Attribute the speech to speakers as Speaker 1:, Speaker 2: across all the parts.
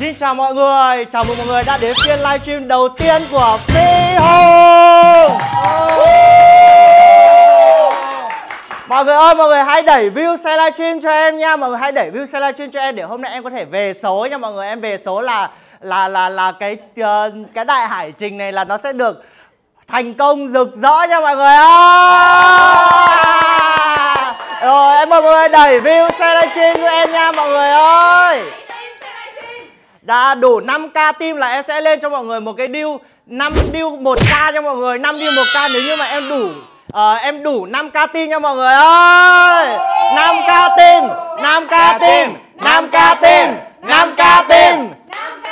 Speaker 1: Xin chào mọi người, chào mừng mọi người đã đến phiên livestream đầu tiên của Phi Hùng Mọi người ơi, mọi người hãy đẩy view xe livestream cho em nha Mọi người hãy đẩy view xe livestream cho em để hôm nay em có thể về số nha Mọi người em về số là là là là cái ờ, cái đại hải trình này là nó sẽ được thành công rực rỡ nha mọi người ơi Rồi em mời mọi người đẩy view xe livestream cho em nha mọi người ơi đã dạ, đủ 5k tim là em sẽ lên cho mọi người một cái deal 5 deal 1k cho mọi người 5 deal 1k nếu như mà em đủ uh, em đủ 5k tim cho mọi người ơi 5k tim 5k tim 5k tim 5k tim 5k team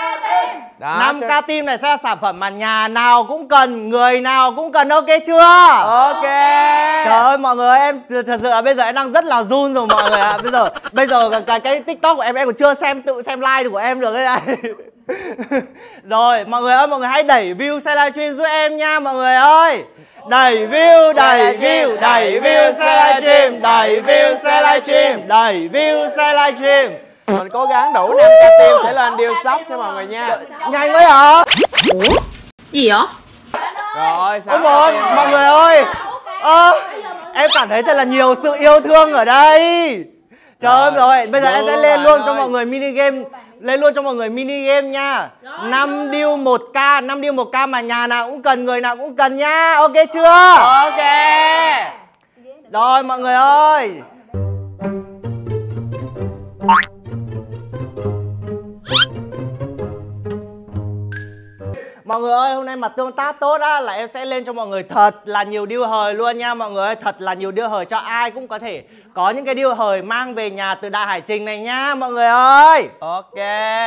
Speaker 1: đó, 5 ca tim này sẽ là sản phẩm mà nhà nào cũng cần, người nào cũng cần ok chưa? Ok. Trời ơi mọi người em thật sự là bây giờ em đang rất là run rồi mọi người ạ. À. Bây giờ bây giờ cái, cái cái TikTok của em em còn chưa xem tự xem like của em được đấy này. rồi mọi người ơi mọi người hãy đẩy view xe livestream giúp em nha mọi người ơi đẩy view đẩy view đẩy view xe livestream đẩy view xe livestream đẩy view xe livestream
Speaker 2: mình cố gắng đủ năm ca tim sẽ lên điêu sóc cho mọi người nha
Speaker 1: nhanh quá hả gì vậy rồi sao ôi mọi người ơi ơ à, em cảm thấy thật là nhiều sự yêu thương ở đây trời ơi rồi bây giờ em sẽ lên luôn cho mọi người mini game lên luôn cho mọi người mini game nha năm điêu một k năm điêu một k mà nhà nào cũng cần người nào cũng cần nha ok chưa ok rồi mọi người ơi Mọi người ơi, hôm nay mà tương tác tốt á là em sẽ lên cho mọi người thật là nhiều điêu hời luôn nha mọi người ơi, thật là nhiều điêu hời cho ai cũng có thể có những cái điêu hời mang về nhà từ Đại Hải Trình này nha mọi người ơi. Ok.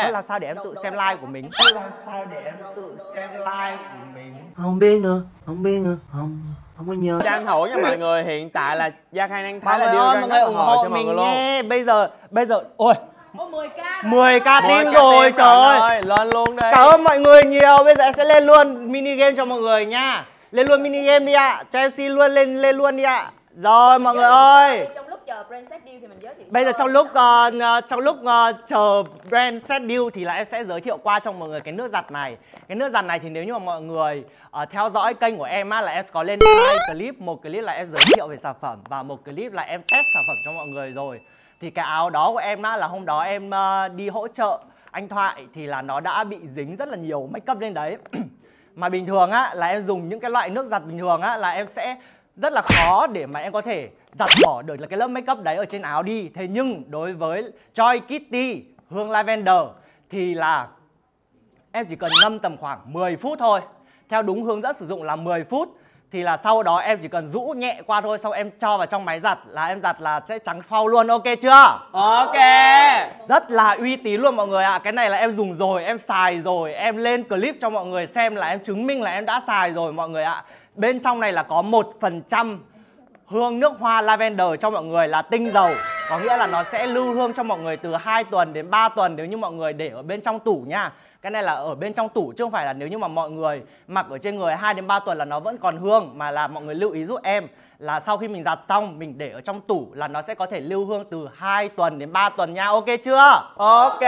Speaker 1: Đó là sao để em tự xem like của mình? Đó là sao để em tự xem like của mình? Không biết nữa, không biết nữa, không không có nhớ trang thổ nha mọi người hiện tại là
Speaker 2: gia khang đang thái là điều đang ủng hộ, hộ cho mọi người luôn nghe.
Speaker 1: bây giờ bây giờ ôi Ô, 10k 10k tim rồi trời ơi
Speaker 2: lên luôn đây. cảm ơn mọi
Speaker 1: người nhiều bây giờ em sẽ lên luôn mini game cho mọi người nha lên luôn mini game đi ạ à. cho em xin luôn lên lên luôn đi ạ rồi mọi người ơi trong lúc chờ brand set thì mình giới thiệu bây giờ ờ, trong lúc uh, trong lúc uh, chờ brand set deal thì là em sẽ giới thiệu qua cho mọi người cái nước giặt này cái nước giặt này thì nếu như mà mọi người uh, theo dõi kênh của em á là em có lên hai clip một clip là em giới thiệu về sản phẩm và một clip là em test sản phẩm cho mọi người rồi thì cái áo đó của em á là hôm đó em uh, đi hỗ trợ anh thoại thì là nó đã bị dính rất là nhiều make up lên đấy mà bình thường á là em dùng những cái loại nước giặt bình thường á là em sẽ rất là khó để mà em có thể giặt bỏ được là cái lớp make up đấy ở trên áo đi thế nhưng đối với Joy Kitty hương lavender thì là em chỉ cần ngâm tầm khoảng 10 phút thôi theo đúng hướng dẫn sử dụng là 10 phút thì là sau đó em chỉ cần rũ nhẹ qua thôi sau em cho vào trong máy giặt là em giặt là sẽ trắng phau luôn ok chưa ok rất là uy tín luôn mọi người ạ à. cái này là em dùng rồi em xài rồi em lên clip cho mọi người xem là em chứng minh là em đã xài rồi mọi người ạ à. bên trong này là có một phần trăm hương nước hoa lavender cho mọi người là tinh dầu có nghĩa là nó sẽ lưu hương cho mọi người từ 2 tuần đến 3 tuần nếu như mọi người để ở bên trong tủ nha cái này là ở bên trong tủ chứ không phải là nếu như mà mọi người mặc ở trên người 2 đến 3 tuần là nó vẫn còn hương mà là mọi người lưu ý giúp em là sau khi mình giặt xong mình để ở trong tủ là nó sẽ có thể lưu hương từ 2 tuần đến 3 tuần nha ok chưa ok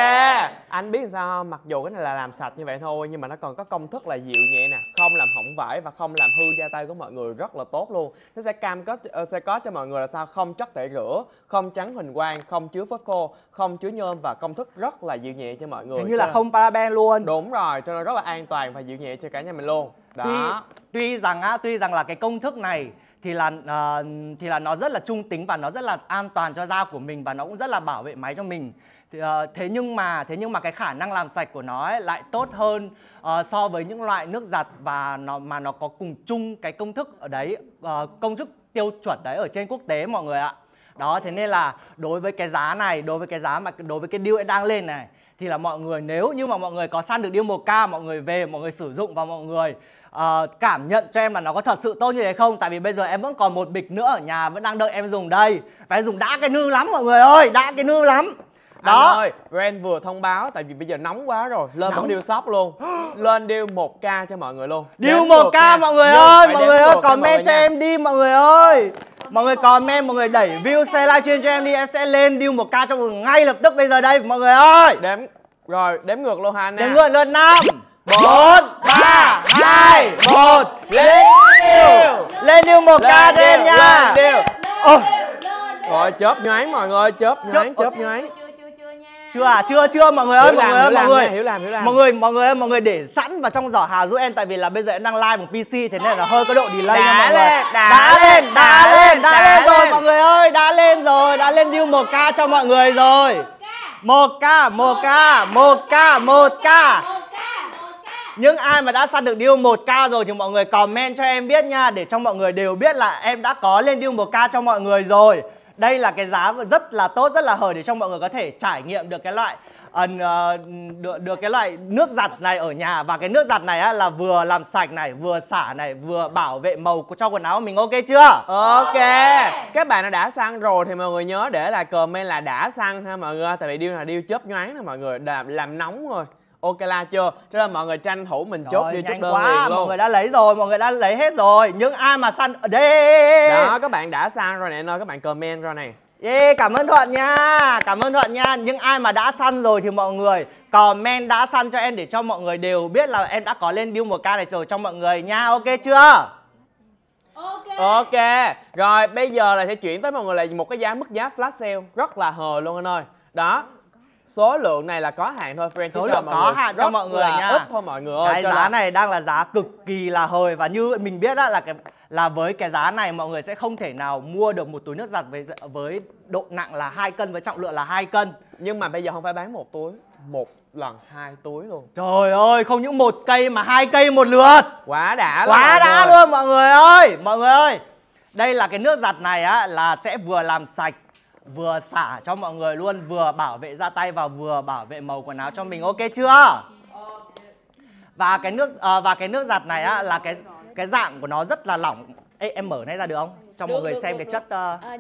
Speaker 1: anh biết sao mặc dù cái này là làm sạch như vậy thôi nhưng mà nó còn có công thức
Speaker 2: là dịu nhẹ nè không làm hỏng vải và không làm hư da tay của mọi người rất là tốt luôn nó sẽ cam kết ờ, sẽ có cho mọi người là sao không chất tẩy rửa không trắng hình quang không chứa phốt khô không chứa nhôm và công thức rất là dịu nhẹ cho mọi người Hình như là không paraben luôn đúng rồi cho nên rất là an toàn và dịu nhẹ
Speaker 1: cho cả nhà mình luôn đó tuy, tuy rằng á tuy rằng là cái công thức này thì là uh, thì là nó rất là trung tính và nó rất là an toàn cho da của mình và nó cũng rất là bảo vệ máy cho mình thì, uh, thế nhưng mà thế nhưng mà cái khả năng làm sạch của nó ấy lại tốt hơn uh, so với những loại nước giặt và nó mà nó có cùng chung cái công thức ở đấy uh, công thức tiêu chuẩn đấy ở trên quốc tế mọi người ạ đó thế nên là đối với cái giá này đối với cái giá mà đối với cái deal đang lên này thì là mọi người nếu như mà mọi người có săn được deal 1k mọi người về mọi người sử dụng và mọi người uh, cảm nhận cho em là nó có thật sự tốt như thế không tại vì bây giờ em vẫn còn một bịch nữa ở nhà vẫn đang đợi em dùng đây và em dùng đã cái nư lắm mọi người ơi đã cái nư lắm đó anh ơi
Speaker 2: brand vừa thông báo tại vì bây giờ nóng quá rồi lên một deal shop luôn lên điêu một k cho mọi người luôn điêu một k mọi người ơi mọi người ơi comment cho
Speaker 1: em đi mọi người ơi mọi người comment mọi người đẩy view xe livestream cho em đi em sẽ lên điêu một k cho mọi người ngay lập tức bây giờ đây mọi người ơi đếm rồi
Speaker 2: đếm ngược luôn hà anh đếm ngược
Speaker 1: lên năm bốn ba
Speaker 2: hai một lên yêu lên yêu một ca cho em nha rồi chớp nhoáng mọi người chớp nhoáng chớp nhoáng
Speaker 1: chưa à chưa chưa mọi người ơi hiểu mọi làm, người ơi mọi người hiểu làm hiểu làm mọi người mọi người ơi mọi người để sẵn vào trong giỏ hà giúp em tại vì là bây giờ em đang live một pc thế nên là hơi có độ delay đá nha mọi người lên, đá, đá lên đá lên đá, đá lên, lên rồi mọi người ơi đá lên rồi đá lên điêu một k cho mọi người rồi một k một k một k một k những ai mà đã săn được deal 1k rồi thì mọi người comment cho em biết nha Để cho mọi người đều biết là em đã có lên deal 1k cho mọi người rồi đây là cái giá rất là tốt rất là hời để cho mọi người có thể trải nghiệm được cái loại uh, được được cái loại nước giặt này ở nhà và cái nước giặt này á, là vừa làm sạch này vừa xả này vừa bảo vệ màu cho quần áo mình ok chưa ok
Speaker 2: các bạn đã săn rồi thì mọi người nhớ để lại comment là đã săn ha mọi người tại vì deal này deal chớp nhoáng nè mọi người làm làm nóng rồi ok la chưa cho nên mọi người tranh thủ mình chốt đi chút đơn quá. liền luôn mọi người đã
Speaker 1: lấy rồi mọi người đã lấy hết rồi Nhưng ai mà săn ở đây đó các bạn
Speaker 2: đã săn rồi nè ơi các bạn comment rồi này
Speaker 1: Yeah, cảm ơn Thuận nha Cảm ơn Thuận nha Nhưng ai mà đã săn rồi thì mọi người Comment đã săn cho em để cho mọi người đều biết là em đã có lên build một ca này rồi cho mọi người nha Ok chưa? Ok Ok Rồi
Speaker 2: bây giờ là sẽ chuyển tới mọi người là một cái giá mức giá flash sale Rất là hời luôn anh ơi Đó
Speaker 1: số lượng này là có hạn thôi friend số lượng có hạn cho mọi người nha ít thôi mọi người ơi cái giá là... này đang là giá cực kỳ là hời và như mình biết đó là cái là với cái giá này mọi người sẽ không thể nào mua được một túi nước giặt với với độ nặng là hai cân với trọng lượng là hai cân nhưng mà bây giờ không phải bán một túi một lần hai túi luôn trời ơi không những một cây mà hai cây một lượt quá đã luôn quá đã luôn mọi người ơi mọi người ơi đây là cái nước giặt này á là sẽ vừa làm sạch vừa xả cho mọi người luôn vừa bảo vệ da tay và vừa bảo vệ màu quần áo cho mình ok chưa và cái nước à, và cái nước giặt này á là cái cái dạng của nó rất là lỏng Ê, em mở này ra được không cho mọi người xem cái chất ờ, ờ,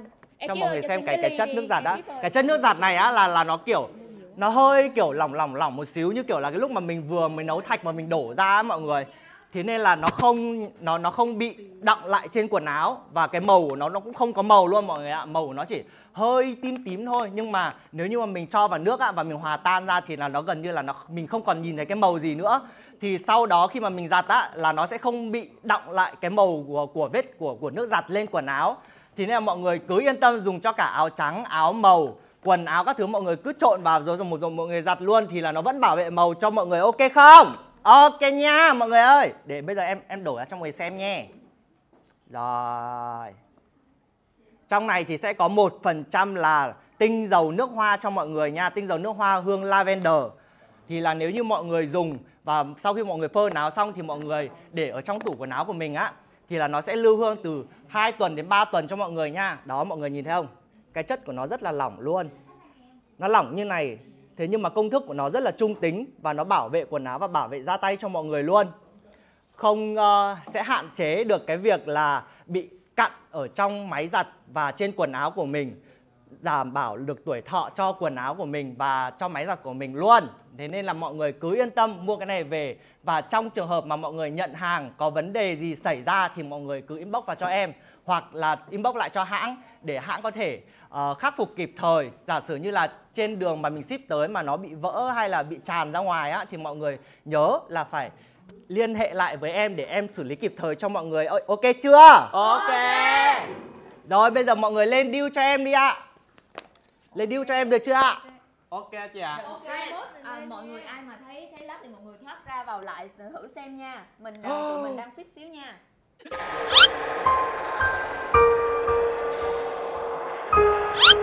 Speaker 1: cho mọi người xem cái cái chất nước giặt á cái chất nước giặt này á là là nó kiểu nó hơi kiểu lỏng lỏng lỏng một xíu như kiểu là cái lúc mà mình vừa mới nấu thạch mà mình đổ ra á, mọi người thế nên là nó không nó nó không bị đọng lại trên quần áo và cái màu của nó nó cũng không có màu luôn mọi người ạ màu của nó chỉ hơi tím tím thôi nhưng mà nếu như mà mình cho vào nước ạ và mình hòa tan ra thì là nó gần như là nó mình không còn nhìn thấy cái màu gì nữa thì sau đó khi mà mình giặt á là nó sẽ không bị đọng lại cái màu của của vết của của nước giặt lên quần áo thì nên là mọi người cứ yên tâm dùng cho cả áo trắng áo màu quần áo các thứ mọi người cứ trộn vào rồi dùng một rồi mọi người giặt luôn thì là nó vẫn bảo vệ màu cho mọi người ok không ok nha mọi người ơi để bây giờ em em đổ ra cho mọi người xem nhé rồi trong này thì sẽ có 1% là tinh dầu nước hoa cho mọi người nha, tinh dầu nước hoa hương lavender. Thì là nếu như mọi người dùng và sau khi mọi người phơi áo xong thì mọi người để ở trong tủ quần áo của mình á thì là nó sẽ lưu hương từ 2 tuần đến 3 tuần cho mọi người nha. Đó mọi người nhìn thấy không? Cái chất của nó rất là lỏng luôn. Nó lỏng như này. Thế nhưng mà công thức của nó rất là trung tính và nó bảo vệ quần áo và bảo vệ da tay cho mọi người luôn. Không uh, sẽ hạn chế được cái việc là bị cặn ở trong máy giặt và trên quần áo của mình đảm bảo được tuổi thọ cho quần áo của mình và cho máy giặt của mình luôn. Thế nên là mọi người cứ yên tâm mua cái này về và trong trường hợp mà mọi người nhận hàng có vấn đề gì xảy ra thì mọi người cứ inbox vào cho em hoặc là inbox lại cho hãng để hãng có thể uh, khắc phục kịp thời. Giả sử như là trên đường mà mình ship tới mà nó bị vỡ hay là bị tràn ra ngoài á thì mọi người nhớ là phải liên hệ lại với em để em xử lý kịp thời cho mọi người ok chưa ok rồi bây giờ mọi người lên deal cho em đi ạ lên deal cho em được chưa ạ
Speaker 2: ok chị ạ ok
Speaker 1: à, mọi người ai mà thấy thấy lắp thì mọi người thoát ra vào lại thử xem nha mình đang, à, tụi mình đang fit xíu nha Thank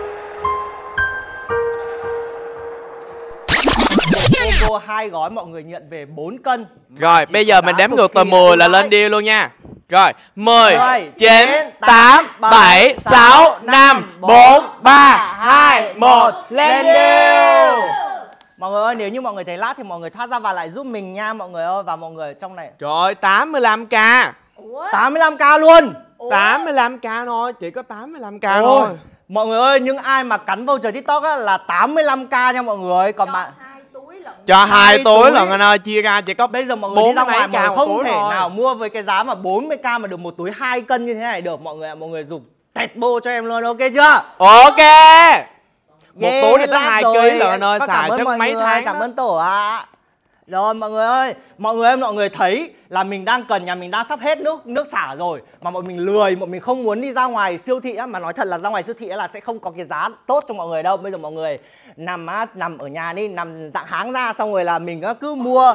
Speaker 1: cô hai gói mọi người nhận về 4 cân
Speaker 2: Rồi bây giờ mình đếm ngược từ 10 là lên deal luôn nha Rồi 10, 10 9, 9 8, 7, 7 6, 6,
Speaker 1: 5, 4, 3, 2, 1 Lên deal Mọi người ơi nếu như mọi người thấy lát thì mọi người thoát ra và lại giúp mình nha mọi người ơi Và mọi người trong này Trời 85k 85k luôn Ủa? 85k thôi, chỉ có 85k thôi Mọi người ơi, nhưng ai mà cắn voucher TikTok á, là 85k nha mọi người Còn bạn cho hai túi, là anh ơi chia ra chỉ có bây giờ mọi người đi ra ngoài mà không thể thôi. nào mua với cái giá mà 40k mà được một túi 2 cân như thế này được mọi người à, mọi người dùng tẹt bô cho em luôn ok chưa ok một yeah, túi thì tới hai kg là anh ơi xài chắc mấy người. tháng cảm ơn tổ ạ à. Rồi mọi người ơi, mọi người ơi, mọi người thấy là mình đang cần nhà mình đang sắp hết nước nước xả rồi mà mọi mình lười, mọi mình không muốn đi ra ngoài siêu thị á mà nói thật là ra ngoài siêu thị là sẽ không có cái giá tốt cho mọi người đâu. Bây giờ mọi người nằm á nằm ở nhà đi, nằm dạng háng ra xong rồi là mình cứ mua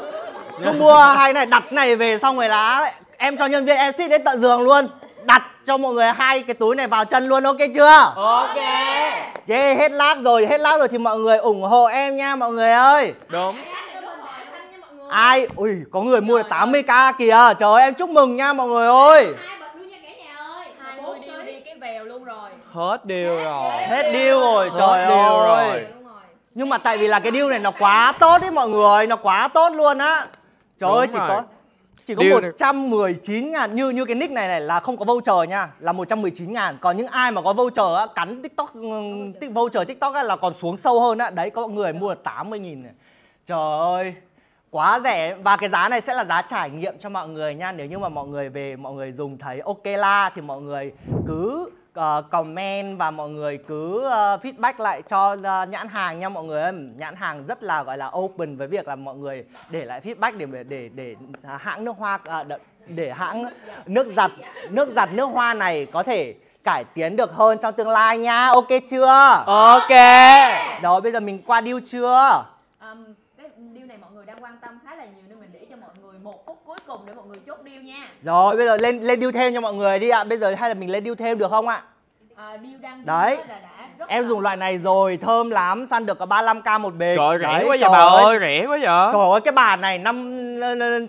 Speaker 1: cứ mua hai này đặt này về xong rồi là em cho nhân viên exit đến tận giường luôn. Đặt cho mọi người hai cái túi này vào chân luôn ok chưa? Ok. Yeah, hết lát rồi, hết lát rồi thì mọi người ủng hộ em nha mọi người ơi. Đúng ai ui có người mua được 80 k kìa trời ơi em chúc mừng nha mọi người ơi
Speaker 2: hết điều rồi hết điều rồi trời ơi rồi.
Speaker 1: nhưng mà tại vì là cái điều này nó quá tốt đấy mọi người nó quá tốt luôn á trời ơi chỉ rồi. có chỉ có một trăm mười chín ngàn như như cái nick này này là không có voucher nha là 119 ngàn còn những ai mà có voucher á cắn tiktok ừ, voucher tiktok á là còn xuống sâu hơn á đấy có người mua tám mươi nghìn này trời ơi quá rẻ và cái giá này sẽ là giá trải nghiệm cho mọi người nha nếu như mà mọi người về mọi người dùng thấy ok la thì mọi người cứ uh, comment và mọi người cứ uh, feedback lại cho uh, nhãn hàng nha mọi người ơi nhãn hàng rất là gọi là open với việc là mọi người để lại feedback để để để, để hãng nước hoa uh, để hãng nước giặt nước giặt nước hoa này có thể cải tiến được hơn trong tương lai nha ok chưa ok đó bây giờ mình qua deal chưa um quan tâm khá là nhiều nên mình để cho mọi người một phút cuối cùng để mọi người chốt deal nha rồi bây giờ lên lên deal thêm cho mọi người đi ạ à. bây giờ hay là mình lên deal thêm được không ạ à? à, deal đang đấy là đã rất em là... dùng loại này rồi thơm lắm săn được có 35k một bịch trời rẻ quá vậy bà ơi. rẻ quá vậy trời ơi cái bà này năm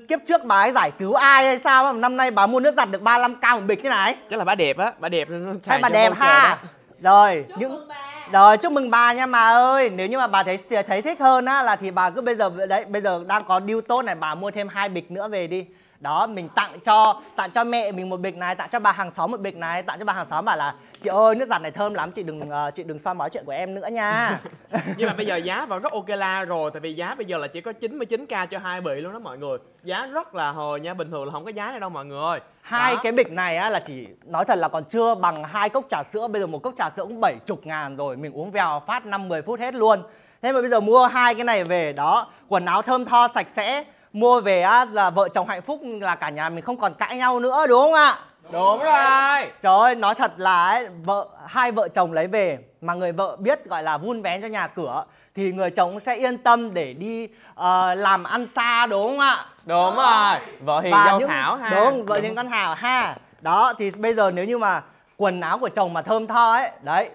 Speaker 1: kiếp trước bà ấy giải cứu ai hay sao mà năm nay bà mua nước giặt được 35k một bịch thế này chắc là bà đẹp á bà đẹp nên nó xài bà đẹp ha rồi chốt những rồi chúc mừng bà nha bà ơi. Nếu như mà bà thấy thấy thích hơn á là thì bà cứ bây giờ đấy bây giờ đang có deal tốt này bà mua thêm hai bịch nữa về đi đó mình tặng cho tặng cho mẹ mình một bịch này tặng cho bà hàng xóm một bịch này tặng cho bà hàng xóm bảo là chị ơi nước giặt này thơm lắm chị đừng uh, chị đừng soi mói chuyện của em nữa nha nhưng mà bây giờ giá vẫn rất ok
Speaker 2: la rồi tại vì giá bây giờ là chỉ có 99 k cho hai bị luôn đó mọi người giá rất là hồi nha bình
Speaker 1: thường là không có giá này đâu mọi người ơi hai đó. cái bịch này á là chỉ nói thật là còn chưa bằng hai cốc trà sữa bây giờ một cốc trà sữa cũng bảy chục ngàn rồi mình uống vèo phát năm mười phút hết luôn thế mà bây giờ mua hai cái này về đó quần áo thơm tho sạch sẽ mua về á là vợ chồng hạnh phúc là cả nhà mình không còn cãi nhau nữa đúng không ạ đúng, rồi. trời ơi nói thật là ấy, vợ hai vợ chồng lấy về mà người vợ biết gọi là vun vén cho nhà cửa thì người chồng sẽ yên tâm để đi uh, làm ăn xa đúng không ạ đúng rồi vợ hiền dâu những... thảo ha đúng vợ hiền con thảo ha đó thì bây giờ nếu như mà quần áo của chồng mà thơm tho ấy đấy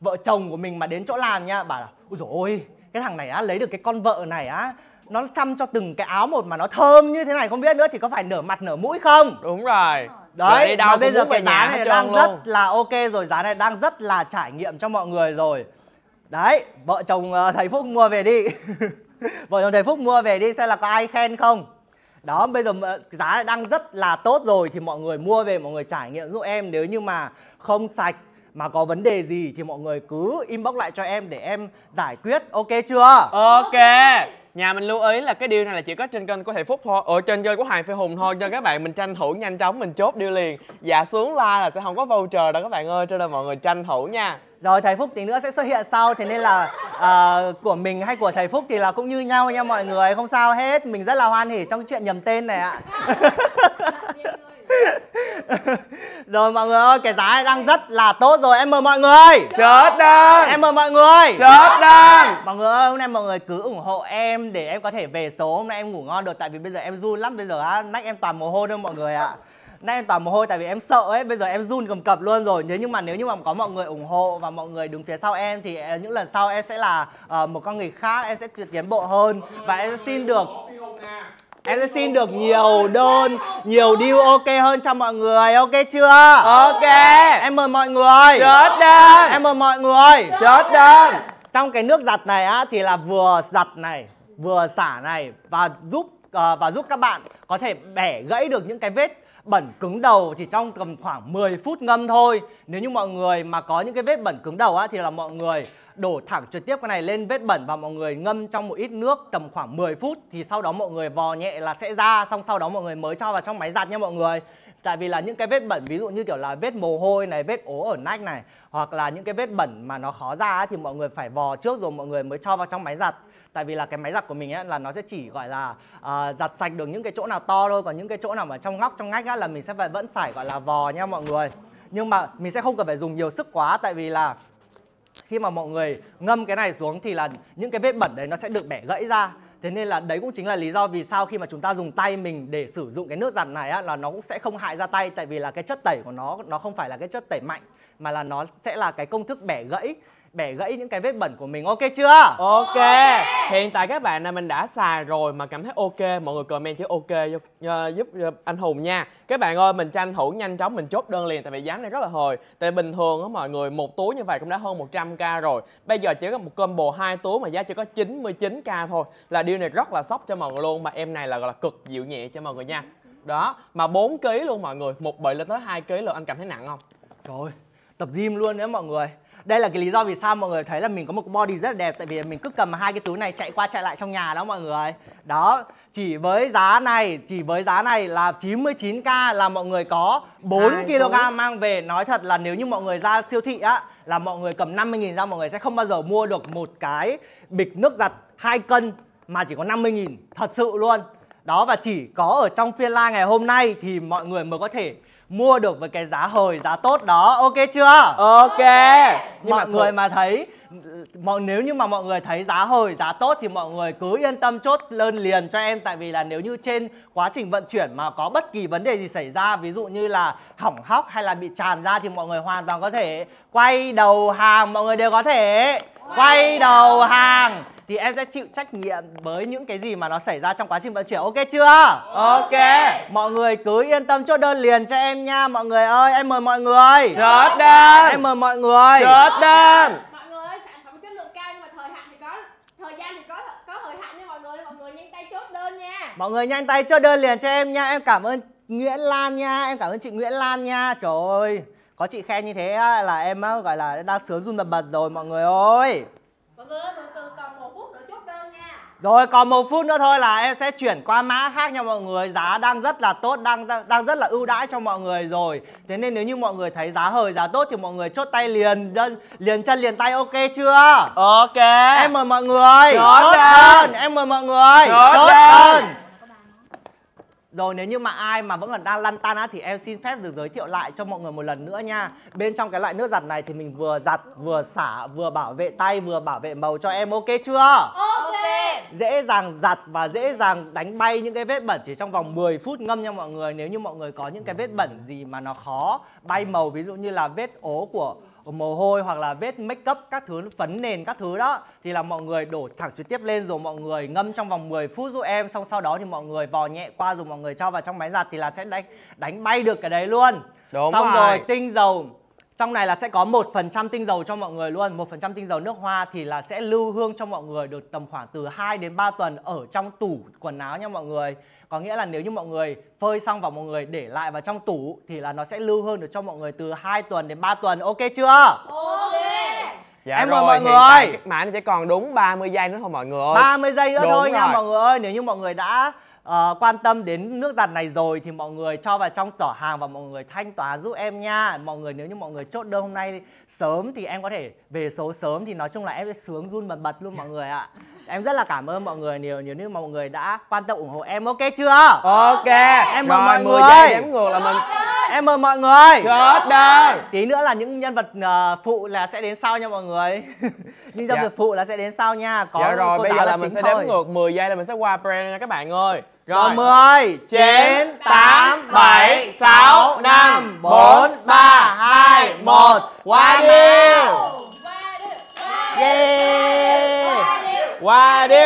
Speaker 1: vợ chồng của mình mà đến chỗ làm nha bảo là ôi dồi ôi cái thằng này á lấy được cái con vợ này á nó chăm cho từng cái áo một mà nó thơm như thế này không biết nữa thì có phải nở mặt nở mũi không đúng rồi đấy đây bây giờ cái giá này đang rất là ok rồi giá này đang rất là trải nghiệm cho mọi người rồi đấy vợ chồng ờ, thầy phúc mua về đi vợ chồng thầy phúc mua về đi xem là có ai khen không đó bây giờ ờ, giá này đang rất là tốt rồi thì mọi người mua về mọi người trải nghiệm giúp em nếu như mà không sạch mà có vấn đề gì thì mọi người cứ inbox lại cho em để em giải quyết ok chưa
Speaker 2: ok nhà mình lưu ý là cái deal này là chỉ có trên kênh của thầy phúc thôi ở trên kênh của hoàng phi hùng thôi cho các bạn mình tranh thủ nhanh chóng mình chốt deal liền dạ xuống like là sẽ không có voucher đâu các bạn ơi cho nên mọi
Speaker 1: người tranh thủ nha rồi thầy phúc tí nữa sẽ xuất hiện sau thế nên là uh, của mình hay của thầy phúc thì là cũng như nhau nha mọi người không sao hết mình rất là hoan hỉ trong chuyện nhầm tên này ạ rồi mọi người ơi cái giá đang rất là tốt rồi em mời mọi người Chết đơn em mời mọi người Chết đơn mọi người ơi hôm nay mọi người cứ ủng hộ em để em có thể về số hôm nay em ngủ ngon được tại vì bây giờ em run lắm bây giờ á nách em toàn mồ hôi đâu mọi người ạ à nay em toàn mồ hôi tại vì em sợ ấy bây giờ em run cầm cập luôn rồi nếu nhưng mà nếu như mà có mọi người ủng hộ và mọi người đứng phía sau em thì ờ, những lần sau em sẽ là uh, một con người khác em sẽ tiến bộ hơn và em xin được Em sẽ xin được nhiều đơn, nhiều deal ok hơn cho mọi người, ok chưa? Ok Em mời mọi người Chết đơn Em mời mọi người chết đơn Trong cái nước giặt này á thì là vừa giặt này, vừa xả này Và giúp uh, và giúp các bạn có thể bẻ gãy được những cái vết bẩn cứng đầu chỉ trong tầm khoảng 10 phút ngâm thôi Nếu như mọi người mà có những cái vết bẩn cứng đầu á thì là mọi người đổ thẳng trực tiếp cái này lên vết bẩn và mọi người ngâm trong một ít nước tầm khoảng 10 phút thì sau đó mọi người vò nhẹ là sẽ ra xong sau đó mọi người mới cho vào trong máy giặt nha mọi người tại vì là những cái vết bẩn ví dụ như kiểu là vết mồ hôi này vết ố ở nách này hoặc là những cái vết bẩn mà nó khó ra thì mọi người phải vò trước rồi mọi người mới cho vào trong máy giặt tại vì là cái máy giặt của mình ấy, là nó sẽ chỉ gọi là uh, giặt sạch được những cái chỗ nào to thôi còn những cái chỗ nào mà trong ngóc trong ngách á, là mình sẽ phải vẫn phải gọi là vò nha mọi người nhưng mà mình sẽ không cần phải dùng nhiều sức quá tại vì là khi mà mọi người ngâm cái này xuống thì là những cái vết bẩn đấy nó sẽ được bẻ gãy ra thế nên là đấy cũng chính là lý do vì sao khi mà chúng ta dùng tay mình để sử dụng cái nước giặt này á, là nó cũng sẽ không hại ra tay tại vì là cái chất tẩy của nó nó không phải là cái chất tẩy mạnh mà là nó sẽ là cái công thức bẻ gãy bẻ gãy những cái vết bẩn của mình ok chưa ok
Speaker 2: hiện tại các bạn là mình đã xài rồi mà cảm thấy ok mọi người comment chữ ok giúp, giúp, giúp anh hùng nha các bạn ơi mình tranh thủ nhanh chóng mình chốt đơn liền tại vì giá này rất là hồi tại bình thường á mọi người một túi như vậy cũng đã hơn 100 k rồi bây giờ chỉ có một combo hai túi mà giá chỉ có 99 k thôi là điều này rất là sốc cho mọi người luôn mà em này là gọi là cực dịu nhẹ cho mọi người nha đó
Speaker 1: mà 4 kg luôn mọi người một bự lên tới 2 kg lượng anh cảm thấy nặng không trời tập gym luôn đấy mọi người đây là cái lý do vì sao mọi người thấy là mình có một body rất là đẹp tại vì mình cứ cầm hai cái túi này chạy qua chạy lại trong nhà đó mọi người đó chỉ với giá này chỉ với giá này là 99k là mọi người có 4 kg mang về nói thật là nếu như mọi người ra siêu thị á là mọi người cầm 50.000 ra mọi người sẽ không bao giờ mua được một cái bịch nước giặt 2 cân mà chỉ có 50.000 thật sự luôn đó và chỉ có ở trong phiên live ngày hôm nay thì mọi người mới có thể mua được với cái giá hời giá tốt đó ok chưa ok nhưng mọi mà người thôi. mà thấy mọi nếu như mà mọi người thấy giá hời giá tốt thì mọi người cứ yên tâm chốt lên liền cho em tại vì là nếu như trên quá trình vận chuyển mà có bất kỳ vấn đề gì xảy ra ví dụ như là hỏng hóc hay là bị tràn ra thì mọi người hoàn toàn có thể quay đầu hàng mọi người đều có thể quay đầu hàng thì em sẽ chịu trách nhiệm với những cái gì mà nó xảy ra trong quá trình vận chuyển ok chưa ok mọi người cứ yên tâm chốt đơn liền cho em nha mọi người ơi em mời mọi người chốt đơn em mời mọi người chốt đơn mọi người sản phẩm chất lượng cao nhưng mà
Speaker 2: thời hạn thì có thời gian thì có có thời hạn nha mọi người mọi người nhanh tay chốt đơn nha
Speaker 1: mọi người nhanh tay chốt đơn liền cho em nha em cảm ơn Nguyễn Lan nha em cảm ơn chị Nguyễn Lan nha trời ơi có chị khen như thế là em gọi là đang sướng run bật bật rồi mọi người ơi rồi còn một phút nữa thôi là em sẽ chuyển qua mã khác nha mọi người Giá đang rất là tốt, đang đang rất là ưu đãi cho mọi người rồi Thế nên nếu như mọi người thấy giá hời, giá tốt thì mọi người chốt tay liền đơn, Liền chân, liền tay ok chưa? Ok Em mời mọi người Chốt đơn Em mời mọi người Chốt đơn rồi nếu như mà ai mà vẫn còn đang lăn tan á thì em xin phép được giới thiệu lại cho mọi người một lần nữa nha. Bên trong cái loại nước giặt này thì mình vừa giặt, vừa xả, vừa bảo vệ tay, vừa bảo vệ màu cho em ok chưa? Ok. Dễ dàng giặt và dễ dàng đánh bay những cái vết bẩn chỉ trong vòng 10 phút ngâm nha mọi người. Nếu như mọi người có những cái vết bẩn gì mà nó khó bay màu ví dụ như là vết ố của Ờ, mồ hôi hoặc là vết make up các thứ phấn nền các thứ đó thì là mọi người đổ thẳng trực tiếp lên rồi mọi người ngâm trong vòng 10 phút giúp em xong sau đó thì mọi người vò nhẹ qua rồi mọi người cho vào trong máy giặt thì là sẽ đánh đánh bay được cái đấy luôn Đúng xong rồi. rồi tinh dầu trong này là sẽ có một phần trăm tinh dầu cho mọi người luôn một phần trăm tinh dầu nước hoa thì là sẽ lưu hương cho mọi người được tầm khoảng từ 2 đến 3 tuần ở trong tủ quần áo nha mọi người có nghĩa là nếu như mọi người phơi xong và mọi người để lại vào trong tủ thì là nó sẽ lưu hơn được cho mọi người từ 2 tuần đến 3 tuần ok chưa ok Dạ em rồi, mọi người Mã nó chỉ còn đúng 30 giây nữa thôi mọi người. 30 giây nữa đúng thôi rồi. nha mọi người ơi. Nếu như mọi người đã uh, quan tâm đến nước giặt này rồi thì mọi người cho vào trong giỏ hàng và mọi người thanh toán giúp em nha mọi người nếu như mọi người chốt đơn hôm nay sớm thì em có thể về số sớm thì nói chung là em sẽ sướng run bật bật luôn mọi người ạ em rất là cảm ơn mọi người nhiều nếu như mọi người đã quan tâm ủng hộ em ok chưa ok em mời mọi người em ngược là mình em mời mọi người chốt đơn tí nữa là những nhân vật uh, phụ là sẽ đến sau nha mọi người nhưng nhân dạ. vật phụ là sẽ đến sau nha có dạ rồi bây giờ là, là mình sẽ đếm
Speaker 2: ngược 10 giây là mình sẽ qua brand nha các bạn ơi rồi 10 9
Speaker 1: 8
Speaker 2: 7 6 5 4 3 2 1 Qua
Speaker 1: điêu Yeah Qua điêu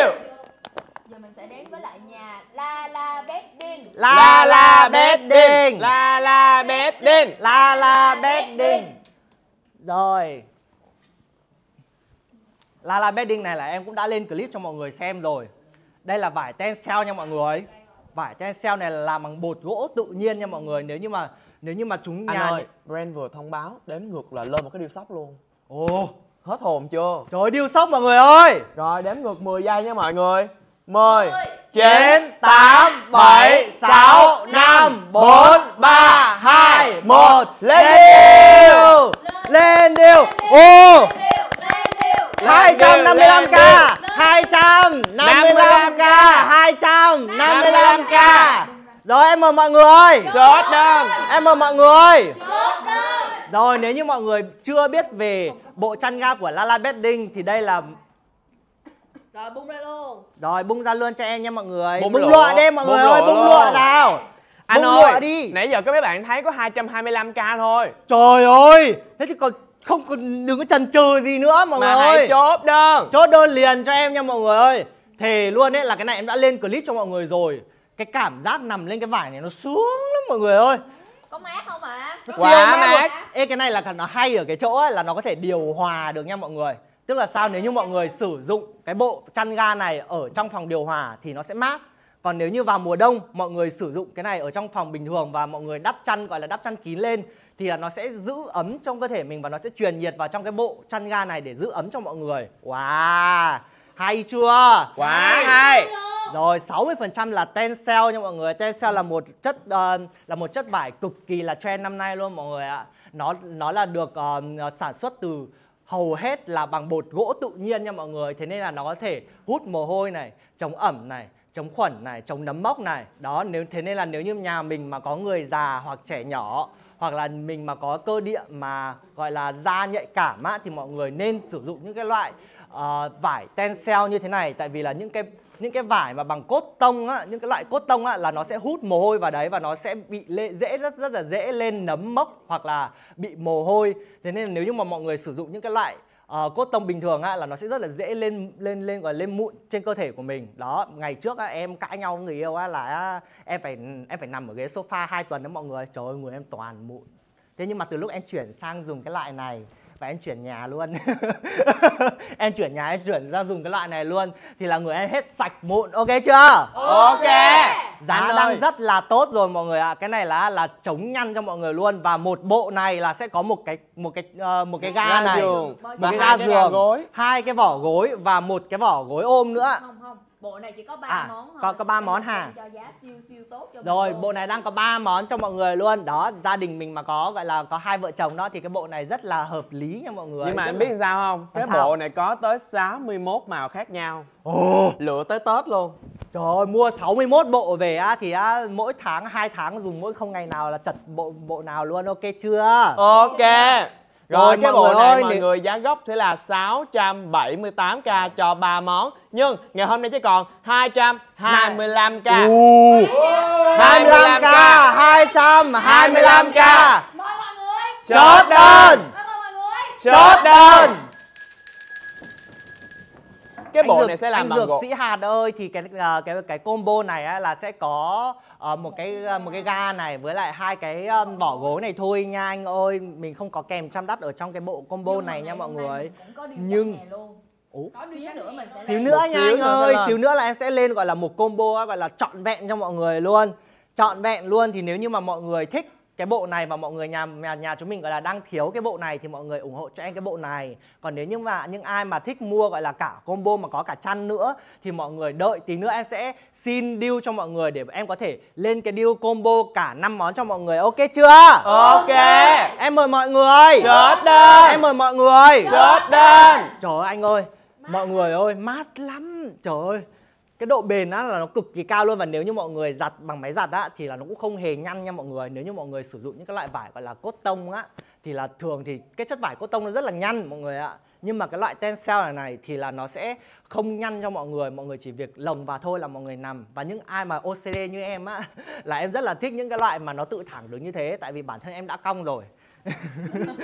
Speaker 1: Giờ mình sẽ đến với lại nhà La La Bét Đinh La La Bét Đinh La La Bét Đinh La La Bét Đinh Rồi La La Bét Đinh này là em cũng đã lên clip cho mọi người xem rồi đây là vải tencel nha mọi người. Vải tencel này là làm bằng bột gỗ tự nhiên nha mọi người. Nếu như mà nếu như mà chúng nhà Anh ơi, brand vừa thông báo đếm ngược là lên một cái điều sóc luôn.
Speaker 2: Ồ, hết hồn chưa? Trời điêu
Speaker 1: sóc mọi người ơi.
Speaker 2: Rồi đếm ngược 10 giây nha mọi người. mười, chín, tám, bảy, sáu, năm,
Speaker 1: bốn, ba, hai, một Lên điêu Lên điêu Ô hai trăm năm mươi 255k 255k 255k Rồi em mời mọi người Chốt đơn Em mời mọi người Chốt đơn Rồi nếu như mọi người chưa biết về bộ chăn ga của Lala Bedding Thì đây là rồi bung ra luôn Rồi bung ra luôn cho em nha mọi người Bung, bung lụa đi mọi bung người ơi Bung lụa nào anh bung ơi, lụa
Speaker 2: đi Nãy giờ các mấy bạn thấy có 225k thôi
Speaker 1: Trời ơi Thế thì còn không còn đừng có chần chừ gì nữa mọi mà người ơi chốt đơn chốt đơn liền cho em nha mọi người ơi thề luôn ấy là cái này em đã lên clip cho mọi người rồi cái cảm giác nằm lên cái vải này nó sướng lắm mọi người ơi có mát không ạ à? quá mát, mát. Ê, cái này là nó hay ở cái chỗ ấy, là nó có thể điều hòa được nha mọi người tức là sao nếu như mọi người sử dụng cái bộ chăn ga này ở trong phòng điều hòa thì nó sẽ mát còn nếu như vào mùa đông mọi người sử dụng cái này ở trong phòng bình thường và mọi người đắp chăn gọi là đắp chăn kín lên thì là nó sẽ giữ ấm trong cơ thể mình và nó sẽ truyền nhiệt vào trong cái bộ chăn ga này để giữ ấm cho mọi người wow hay chưa quá wow. hay rồi 60% là Tencel nha mọi người. Tencel là một chất uh, là một chất vải cực kỳ là trend năm nay luôn mọi người ạ. Nó nó là được uh, sản xuất từ hầu hết là bằng bột gỗ tự nhiên nha mọi người. Thế nên là nó có thể hút mồ hôi này, chống ẩm này, chống khuẩn này, chống nấm mốc này. Đó, nếu thế nên là nếu như nhà mình mà có người già hoặc trẻ nhỏ hoặc là mình mà có cơ địa mà gọi là da nhạy cảm á, thì mọi người nên sử dụng những cái loại uh, vải tencel như thế này tại vì là những cái những cái vải mà bằng cốt tông á, những cái loại cốt tông á là nó sẽ hút mồ hôi vào đấy và nó sẽ bị lệ, dễ rất rất là dễ lên nấm mốc hoặc là bị mồ hôi. Thế nên là nếu như mà mọi người sử dụng những cái loại uh, cốt tông bình thường á, là nó sẽ rất là dễ lên lên lên gọi lên mụn trên cơ thể của mình đó ngày trước á, em cãi nhau với người yêu á, là em phải em phải nằm ở ghế sofa 2 tuần đó mọi người trời ơi người em toàn mụn thế nhưng mà từ lúc em chuyển sang dùng cái loại này và em chuyển nhà luôn em chuyển nhà em chuyển ra dùng cái loại này luôn thì là người em hết sạch mụn ok chưa ok giá đang rất là tốt rồi mọi người ạ à. cái này là là chống nhăn cho mọi người luôn và một bộ này là sẽ có một cái một cái uh, một cái ga, này giường, một cái ga giường hai cái vỏ gối và một cái vỏ gối ôm nữa không, không Bộ này chỉ có 3 à, món thôi. Có có 3 món hả? Cho giá siêu siêu tốt cho Rồi, bộ, này đang có 3 món cho mọi người luôn. Đó, gia đình mình mà có gọi là có hai vợ chồng đó thì cái bộ này rất là hợp lý nha mọi người. Nhưng mà anh biết làm sao không? Cái sao? bộ này có tới 61 màu khác nhau. Ồ, lựa tới Tết luôn. Trời ơi, mua 61 bộ về á thì á mỗi tháng hai tháng dùng mỗi không ngày nào là chật bộ bộ nào luôn ok chưa? Ok rồi cái bộ này mọi
Speaker 2: người giá gốc sẽ là 678k cho ba món nhưng ngày hôm nay chỉ còn 225k uh, 25k
Speaker 1: 225k chốt đơn
Speaker 2: chốt đơn cái anh bộ dược, này sẽ làm anh dược gỗ.
Speaker 1: sĩ hạt ơi thì cái ờ, cái cái combo này á, là sẽ có uh, một cái ờ, một cái ga này với lại hai cái um, vỏ gối này thôi nha anh ơi mình không có kèm chăm đắt ở trong cái bộ combo Nhưng này nha mọi người nhưng Ủa? Có nữa xíu nữa nha anh ơi, xíu nữa là em sẽ lên gọi là một combo gọi là trọn vẹn cho mọi người luôn. Trọn vẹn luôn thì nếu như mà mọi người thích cái bộ này và mọi người nhà nhà, nhà chúng mình gọi là đang thiếu cái bộ này thì mọi người ủng hộ cho em cái bộ này còn nếu như mà những ai mà thích mua gọi là cả combo mà có cả chăn nữa thì mọi người đợi tí nữa em sẽ xin deal cho mọi người để em có thể lên cái deal combo cả năm món cho mọi người ok chưa ok em mời mọi người chốt đơn em mời mọi người chốt đơn trời ơi anh ơi mọi người ơi mát lắm trời ơi cái độ bền á là nó cực kỳ cao luôn và nếu như mọi người giặt bằng máy giặt á thì là nó cũng không hề nhăn nha mọi người nếu như mọi người sử dụng những cái loại vải gọi là cốt tông á thì là thường thì cái chất vải cốt tông nó rất là nhăn mọi người ạ nhưng mà cái loại tencel này này thì là nó sẽ không nhăn cho mọi người mọi người chỉ việc lồng vào thôi là mọi người nằm và những ai mà OCD như em á là em rất là thích những cái loại mà nó tự thẳng được như thế tại vì bản thân em đã cong rồi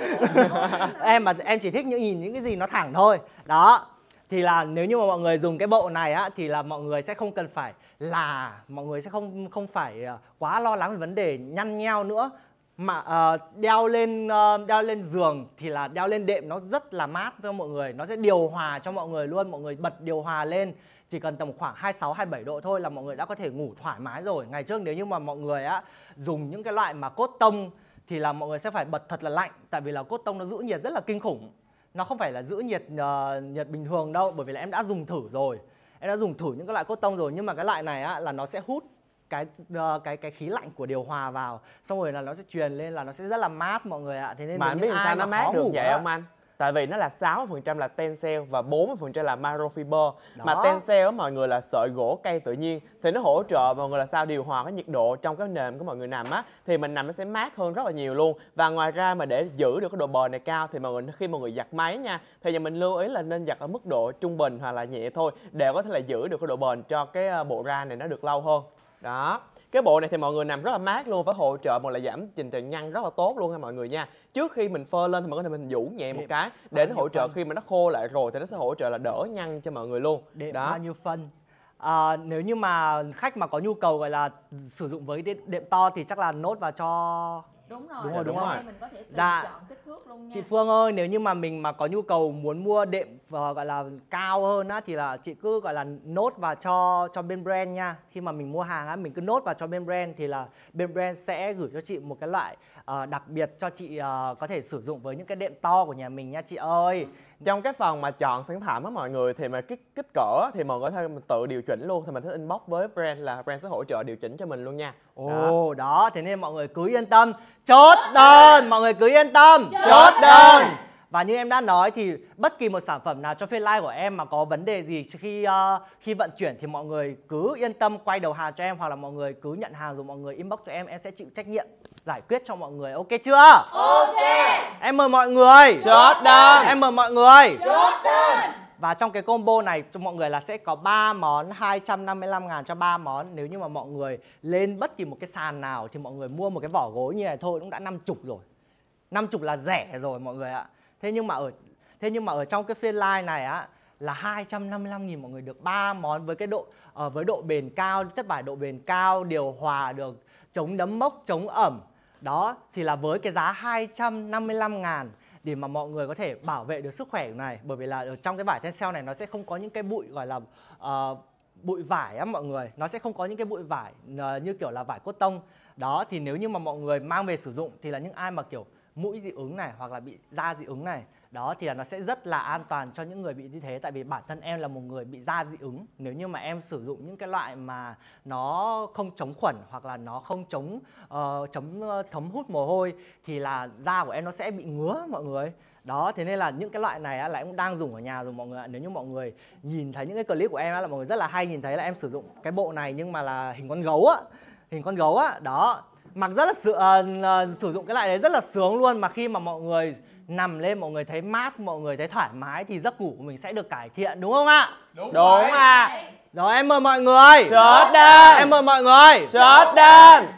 Speaker 1: em mà em chỉ thích những nhìn những cái gì nó thẳng thôi đó thì là nếu như mà mọi người dùng cái bộ này á thì là mọi người sẽ không cần phải là mọi người sẽ không không phải ờ, quá lo lắng về vấn đề nhăn nheo nữa mà uh, đeo lên uh, đeo lên giường thì là đeo lên đệm nó rất là mát cho mọi người nó sẽ điều hòa cho mọi người luôn mọi người bật điều hòa lên chỉ cần tầm khoảng 26 27 độ thôi là mọi người đã có thể ngủ thoải mái rồi ngày trước nếu như mà mọi người á dùng những cái loại mà cốt tông thì là mọi người sẽ phải bật thật là lạnh tại vì là cốt tông nó giữ nhiệt rất là kinh khủng nó không phải là giữ nhiệt uh, nhiệt bình thường đâu bởi vì là em đã dùng thử rồi em đã dùng thử những cái loại cốt tông rồi nhưng mà cái loại này á, là nó sẽ hút cái uh, cái cái khí lạnh của điều hòa vào xong rồi là nó sẽ truyền lên là nó sẽ rất là mát mọi người ạ thế nên mà anh biết sao nó mát được vậy không anh
Speaker 2: tại vì nó là 60% là tencel và 40% là microfiber Đó. mà tencel mọi người là sợi gỗ cây tự nhiên thì nó hỗ trợ mọi người là sao điều hòa cái nhiệt độ trong cái nệm của mọi người nằm á thì mình nằm nó sẽ mát hơn rất là nhiều luôn và ngoài ra mà để giữ được cái độ bền này cao thì mọi người khi mọi người giặt máy nha thì nhà mình lưu ý là nên giặt ở mức độ trung bình hoặc là nhẹ thôi để có thể là giữ được cái độ bền cho cái à, bộ ra này nó được lâu hơn đó cái bộ này thì mọi người nằm rất là mát luôn phải hỗ trợ một là giảm trình trạng nhăn rất là tốt luôn ha mọi người nha trước khi mình phơ lên thì mọi người mình vũ nhẹ một cái để nó hỗ trợ phân? khi mà nó khô lại rồi thì nó sẽ hỗ trợ là đỡ nhăn cho mọi người luôn Điệp đó bao nhiêu phân
Speaker 1: à, nếu như mà khách mà có nhu cầu gọi là sử dụng với đệm, đệm to thì chắc là nốt vào cho đúng rồi đúng rồi, đúng rồi. mình có thể tự dạ. chọn kích thước luôn nha. chị Phương ơi nếu như mà mình mà có nhu cầu muốn mua đệm uh, gọi là cao hơn á thì là chị cứ gọi là nốt và cho cho bên brand nha khi mà mình mua hàng á mình cứ nốt và cho bên brand thì là bên brand sẽ gửi cho chị một cái loại uh, đặc biệt cho chị uh, có thể sử dụng với những cái đệm to của nhà mình nha chị ơi ừ. trong cái phần mà chọn sản phẩm á mọi người thì mà kích kích cỡ thì mọi người có thể
Speaker 2: tự điều chỉnh luôn thì mình sẽ inbox với brand là brand sẽ hỗ trợ điều chỉnh cho mình luôn nha Ồ đó. đó thế nên
Speaker 1: mọi người cứ yên tâm chốt đơn mọi người cứ yên tâm chốt, đơn. và như em đã nói thì bất kỳ một sản phẩm nào cho phiên live của em mà có vấn đề gì khi uh, khi vận chuyển thì mọi người cứ yên tâm quay đầu hàng cho em hoặc là mọi người cứ nhận hàng rồi mọi người inbox cho em em sẽ chịu trách nhiệm giải quyết cho mọi người ok chưa ok em mời mọi người chốt đơn em mời mọi người chốt đơn và trong cái combo này cho mọi người là sẽ có 3 món 255 ngàn cho 3 món Nếu như mà mọi người lên bất kỳ một cái sàn nào Thì mọi người mua một cái vỏ gối như này thôi cũng đã 50 rồi 50 là rẻ rồi mọi người ạ Thế nhưng mà ở thế nhưng mà ở trong cái phiên live này á là 255 000 mọi người được 3 món với cái độ ở ờ, uh, với độ bền cao, chất vải độ bền cao, điều hòa được, chống đấm mốc, chống ẩm. Đó thì là với cái giá 255 ngàn để mà mọi người có thể bảo vệ được sức khỏe này bởi vì là ở trong cái vải tencel này nó sẽ không có những cái bụi gọi là uh, bụi vải á mọi người nó sẽ không có những cái bụi vải uh, như kiểu là vải cốt tông đó thì nếu như mà mọi người mang về sử dụng thì là những ai mà kiểu mũi dị ứng này hoặc là bị da dị ứng này đó thì là nó sẽ rất là an toàn cho những người bị như thế tại vì bản thân em là một người bị da dị ứng nếu như mà em sử dụng những cái loại mà nó không chống khuẩn hoặc là nó không chống uh, chống ờ, thấm hút mồ hôi thì là da của em nó sẽ bị ngứa mọi người đó thế nên là những cái loại này là em cũng đang dùng ở nhà rồi mọi người nếu như mọi người nhìn thấy những cái clip của em là mọi người rất là hay nhìn thấy là em sử dụng cái bộ này nhưng mà là hình con gấu á hình con gấu á đó mặc rất là sự uh, uh, sử dụng cái loại đấy rất là sướng luôn mà khi mà mọi người nằm lên mọi người thấy mát mọi người thấy thoải mái thì giấc ngủ của mình sẽ được cải thiện đúng không ạ đúng, đúng ạ à. rồi em mời mọi người sớt đen em mời mọi người sớt đen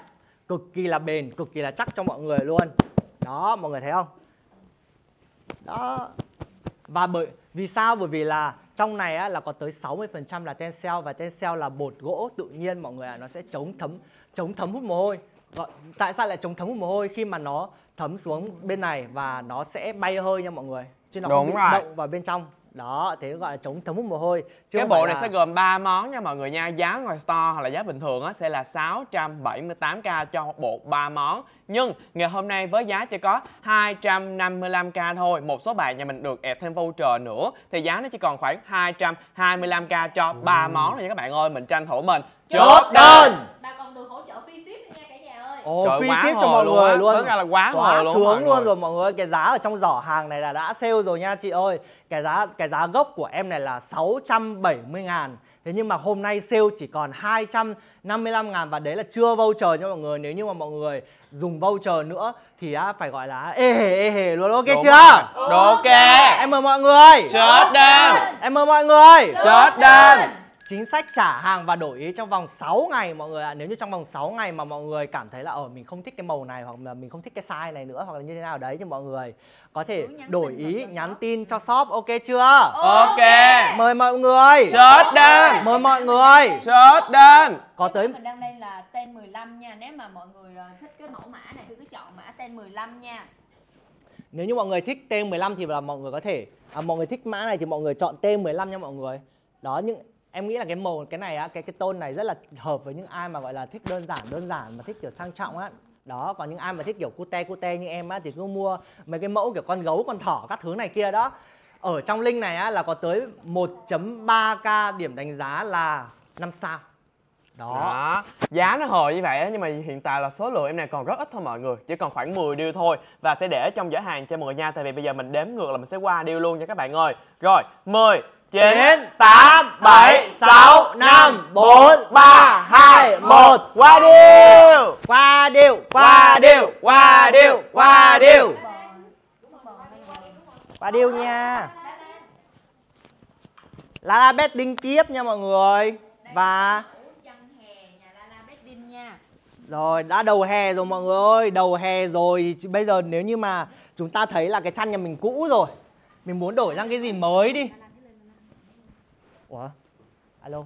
Speaker 1: cực kỳ là bền cực kỳ là chắc cho mọi người luôn đó mọi người thấy không đó và bởi vì sao bởi vì là trong này á, là có tới 60% là tencel và tencel là bột gỗ tự nhiên mọi người ạ à, nó sẽ chống thấm chống thấm hút mồ hôi rồi, tại sao lại chống thấm mồ hôi khi mà nó thấm xuống bên này và nó sẽ bay hơi nha mọi người chứ nó Đúng không bị động vào bên trong đó thế gọi là chống thấm mồ hôi chứ cái bộ này là... sẽ gồm 3
Speaker 2: món nha mọi người nha giá ngoài store hoặc là giá bình thường á sẽ là 678k cho bộ 3 món nhưng ngày hôm nay với giá chỉ có 255k thôi một số bạn nhà mình được ép thêm voucher nữa thì giá nó chỉ còn khoảng 225k cho ba ừ. món thôi nha các bạn ơi mình tranh thủ mình chốt đơn, đơn.
Speaker 1: Ồ, Trời, free cho mọi luôn người luôn. Thật là quá, quá luôn. Sướng luôn rồi. mọi người. Cái giá ở trong giỏ hàng này là đã sale rồi nha chị ơi. Cái giá cái giá gốc của em này là 670 ngàn Thế nhưng mà hôm nay sale chỉ còn 255 ngàn và đấy là chưa voucher nha mọi người. Nếu như mà mọi người dùng voucher nữa thì á, phải gọi là ê hề ê hề luôn ok Đúng chưa? Đúng ok. Em mời mọi người. Chớt đen. Em mời mọi người. Chớt đen chính sách trả hàng và đổi ý trong vòng 6 ngày mọi người ạ. À. Nếu như trong vòng 6 ngày mà mọi người cảm thấy là ở ờ, mình không thích cái màu này hoặc là mình không thích cái size này nữa hoặc là như thế nào đấy thì mọi người có thể đổi ý nhắn tin cho shop ok chưa? Ok. Mời mọi người. Chốt đơn. Mời mọi người. Chốt đơn. Có tới mình đang đây là tên 15 nha. Nếu mà mọi người ờ, thích cái mẫu mã này thì cứ chọn mã tên 15 nha. Nếu như mọi người thích T15 thì là mọi người có thể à, mọi người thích mã này thì mọi người chọn T15 nha mọi người. Đó những em nghĩ là cái màu cái này á cái cái tone này rất là hợp với những ai mà gọi là thích đơn giản đơn giản mà thích kiểu sang trọng á đó còn những ai mà thích kiểu cute cute như em á thì cứ mua mấy cái mẫu kiểu con gấu con thỏ các thứ này kia đó ở trong link này á là có tới 1.3k điểm đánh giá là 5 sao đó. đó giá nó hồi như vậy nhưng mà hiện tại là số lượng em này
Speaker 2: còn rất ít thôi mọi người chỉ còn khoảng 10 điều thôi và sẽ để trong giỏ hàng cho mọi người nha tại vì bây giờ mình đếm ngược là mình sẽ qua điều luôn cho các bạn ơi rồi 10 9
Speaker 1: 8 7 6 5 4 3 2 1 Qua điêu Qua điêu Qua điêu Qua điêu Qua điêu Qua điêu nha La La betting tiếp nha mọi người Và rồi, đã đầu hè rồi mọi người ơi, đầu hè rồi Bây giờ nếu như mà chúng ta thấy là cái chăn nhà mình cũ rồi Mình muốn đổi sang cái gì mới đi ủa alo